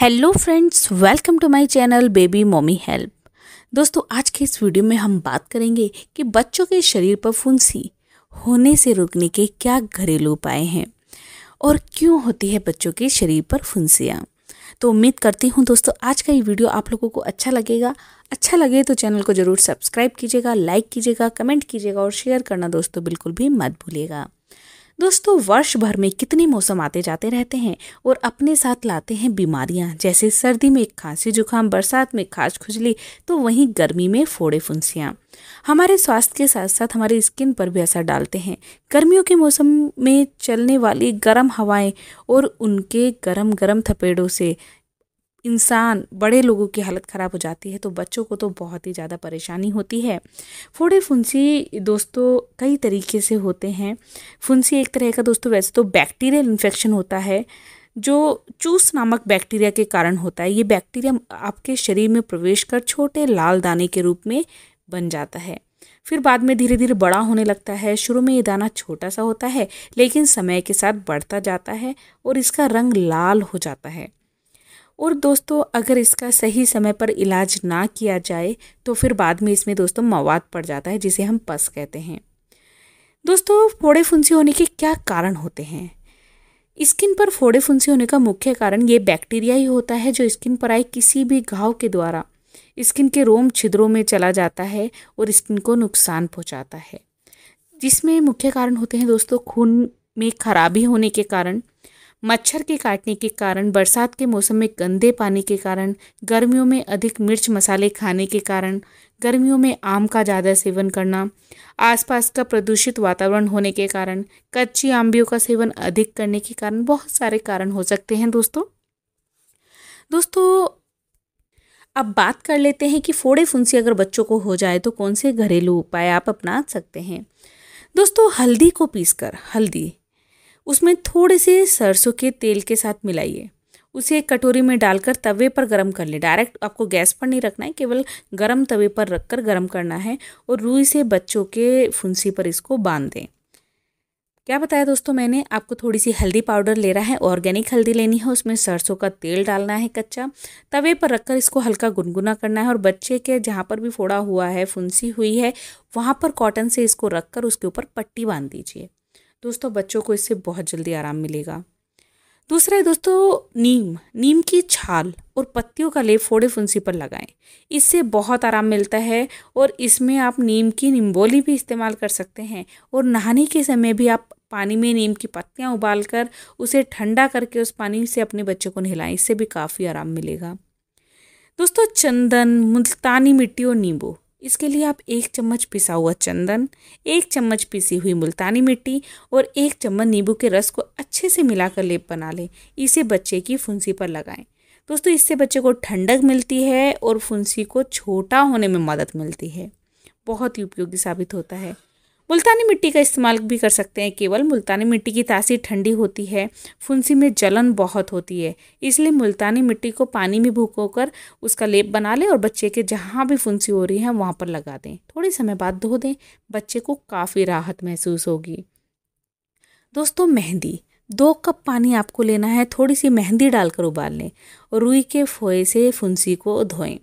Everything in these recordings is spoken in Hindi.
hello friends welcome to my channel baby mommy help दोस्तों आज के इस वीडियो में हम बात करेंगे कि बच्चों के शरीर पर फुंसी होने से रोकने के क्या घरेलू उपाय हैं और क्यों होती है बच्चों के शरीर पर फुंसियाँ तो उम्मीद करती हूँ दोस्तों आज का ये वीडियो आप लोगों को अच्छा लगेगा अच्छा लगे तो चैनल को ज़रूर सब्सक्राइब कीजिएगा लाइक कीजिएगा कमेंट कीजिएगा और शेयर करना दोस्तों बिल्कुल भी मत भूलिएगा दोस्तों वर्ष भर में कितने मौसम आते जाते रहते हैं और अपने साथ लाते हैं बीमारियां जैसे सर्दी में खांसी जुकाम बरसात में खाज खुजली तो वहीं गर्मी में फोड़े फुंसियाँ हमारे स्वास्थ्य के साथ साथ हमारी स्किन पर भी असर डालते हैं गर्मियों के मौसम में चलने वाली गर्म हवाएं और उनके गर्म गर्म थपेड़ों से इंसान बड़े लोगों की हालत ख़राब हो जाती है तो बच्चों को तो बहुत ही ज़्यादा परेशानी होती है फोड़े फुंसी दोस्तों कई तरीके से होते हैं फुंसी एक तरह का दोस्तों वैसे तो बैक्टीरियल इन्फेक्शन होता है जो चूस नामक बैक्टीरिया के कारण होता है ये बैक्टीरिया आपके शरीर में प्रवेश कर छोटे लाल दाने के रूप में बन जाता है फिर बाद में धीरे धीरे बड़ा होने लगता है शुरू में ये दाना छोटा सा होता है लेकिन समय के साथ बढ़ता जाता है और इसका रंग लाल हो जाता है और दोस्तों अगर इसका सही समय पर इलाज ना किया जाए तो फिर बाद में इसमें दोस्तों मवाद पड़ जाता है जिसे हम पस कहते हैं दोस्तों फोड़े फुंसी होने के क्या कारण होते हैं स्किन पर फोड़े फुंसी होने का मुख्य कारण ये बैक्टीरिया ही होता है जो स्किन पर आए किसी भी घाव के द्वारा स्किन के रोम छिद्रों में चला जाता है और स्किन को नुकसान पहुंचाता है जिसमें मुख्य कारण होते हैं दोस्तों खून में खराबी होने के कारण मच्छर के काटने के कारण बरसात के मौसम में गंदे पानी के कारण गर्मियों में अधिक मिर्च मसाले खाने के कारण गर्मियों में आम का ज़्यादा सेवन करना आसपास का प्रदूषित वातावरण होने के कारण कच्ची आम्बियों का सेवन अधिक करने के कारण बहुत सारे कारण हो सकते हैं दोस्तों दोस्तों अब बात कर लेते हैं कि फोड़े फुंसी अगर बच्चों को हो जाए तो कौन से घरेलू उपाय आप अपना सकते हैं दोस्तों हल्दी को पीसकर हल्दी उसमें थोड़े से सरसों के तेल के साथ मिलाइए उसे एक कटोरी में डालकर तवे पर गरम कर लें डायरेक्ट आपको गैस पर नहीं रखना है केवल गरम तवे पर रखकर गरम करना है और रुई से बच्चों के फुंसी पर इसको बांध दें क्या बताया दोस्तों मैंने आपको थोड़ी सी हल्दी पाउडर ले रहा है ऑर्गेनिक हल्दी लेनी है उसमें सरसों का तेल डालना है कच्चा तवे पर रखकर इसको हल्का गुनगुना करना है और बच्चे के जहाँ पर भी फोड़ा हुआ है फुंसी हुई है वहाँ पर कॉटन से इसको रखकर उसके ऊपर पट्टी बांध दीजिए दोस्तों बच्चों को इससे बहुत जल्दी आराम मिलेगा दूसरा है दोस्तों नीम नीम की छाल और पत्तियों का लेप फोड़े फुंसी पर लगाएं इससे बहुत आराम मिलता है और इसमें आप नीम की निम्बोली भी इस्तेमाल कर सकते हैं और नहाने के समय भी आप पानी में नीम की पत्तियां उबालकर उसे ठंडा करके उस पानी से अपने बच्चों को नहलाएं इससे भी काफ़ी आराम मिलेगा दोस्तों चंदन मुल्तानी मिट्टी और नींबू इसके लिए आप एक चम्मच पिसा हुआ चंदन एक चम्मच पिसी हुई मुल्तानी मिट्टी और एक चम्मच नींबू के रस को अच्छे से मिलाकर लेप बना लें इसे बच्चे की फुंसी पर लगाएं दोस्तों इससे बच्चे को ठंडक मिलती है और फुंसी को छोटा होने में मदद मिलती है बहुत ही उपयोगी साबित होता है मुल्तानी मिट्टी का इस्तेमाल भी कर सकते हैं केवल मुल्तानी मिट्टी की तासीर ठंडी होती है फुंसी में जलन बहुत होती है इसलिए मुल्तानी मिट्टी को पानी में भूको कर उसका लेप बना लें और बच्चे के जहाँ भी फुंसी हो रही है वहाँ पर लगा दें थोड़े समय बाद धो दें बच्चे को काफ़ी राहत महसूस होगी दोस्तों मेहंदी दो कप पानी आपको लेना है थोड़ी सी मेहंदी डालकर उबाल लें और रुई के फोए से फुंसी को धोएं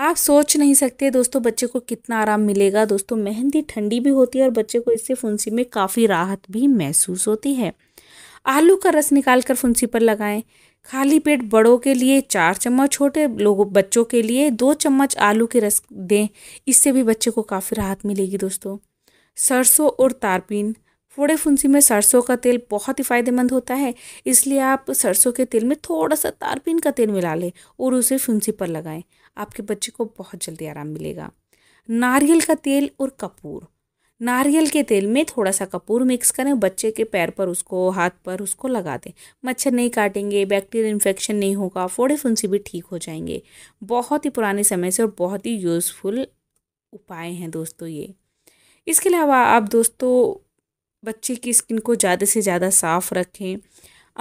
आप सोच नहीं सकते दोस्तों बच्चे को कितना आराम मिलेगा दोस्तों मेहंदी ठंडी भी होती है और बच्चे को इससे फुंसी में काफ़ी राहत भी महसूस होती है आलू का रस निकाल कर फुंसी पर लगाएं खाली पेट बड़ों के लिए चार चम्मच छोटे लोगों बच्चों के लिए दो चम्मच आलू के रस दें इससे भी बच्चे को काफ़ी राहत मिलेगी दोस्तों सरसों और तारपीन फोड़े फुंसी में सरसों का तेल बहुत ही फायदेमंद होता है इसलिए आप सरसों के तेल में थोड़ा सा तारपीन का तेल मिला लें और उसे फुंसी पर लगाएं आपके बच्चे को बहुत जल्दी आराम मिलेगा नारियल का तेल और कपूर नारियल के तेल में थोड़ा सा कपूर मिक्स करें बच्चे के पैर पर उसको हाथ पर उसको लगा दें मच्छर नहीं काटेंगे बैक्टीरिया इन्फेक्शन नहीं होगा फोड़े फुंसी भी ठीक हो जाएंगे बहुत ही पुराने समय से और बहुत ही यूज़फुल उपाय हैं दोस्तों ये इसके अलावा आप दोस्तों बच्चे की स्किन को ज़्यादा से ज़्यादा साफ़ रखें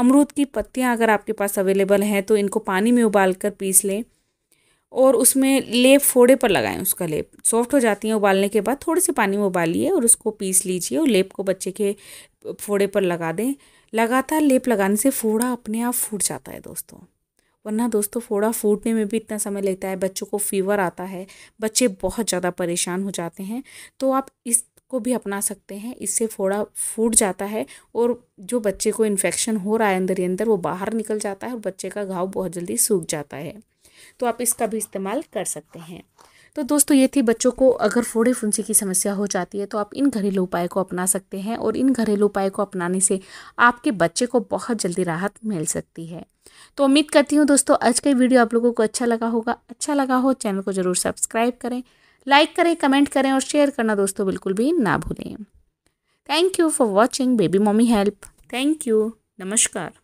अमरूद की पत्तियाँ अगर आपके पास अवेलेबल हैं तो इनको पानी में उबाल कर पीस लें और उसमें लेप फोड़े पर लगाएं उसका लेप सॉफ्ट हो जाती है उबालने के बाद थोड़े से पानी में उबालिए और उसको पीस लीजिए और लेप को बच्चे के फोड़े पर लगा दें लगातार लेप लगाने से फोड़ा अपने आप फूट जाता है दोस्तों वरना दोस्तों फोड़ा फूटने में भी इतना समय लेता है बच्चों को फीवर आता है बच्चे बहुत ज़्यादा परेशान हो जाते हैं तो आप इस को भी अपना सकते हैं इससे फोड़ा फूट जाता है और जो बच्चे को इन्फेक्शन हो रहा है अंदर ही अंदर वो बाहर निकल जाता है और बच्चे का घाव बहुत जल्दी सूख जाता है तो आप इसका भी इस्तेमाल कर सकते हैं तो दोस्तों ये थी बच्चों को अगर फोड़े फुंसी की समस्या हो जाती है तो आप इन घरेलू उपाय को अपना सकते हैं और इन घरेलू उपाय को अपनाने से आपके बच्चे को बहुत जल्दी राहत मिल सकती है तो उम्मीद करती हूँ दोस्तों आज का वीडियो आप लोगों को अच्छा लगा होगा अच्छा लगा हो चैनल को ज़रूर सब्सक्राइब करें लाइक करें कमेंट करें और शेयर करना दोस्तों बिल्कुल भी ना भूलें thank you for watching baby mommy help thank you नमस्कार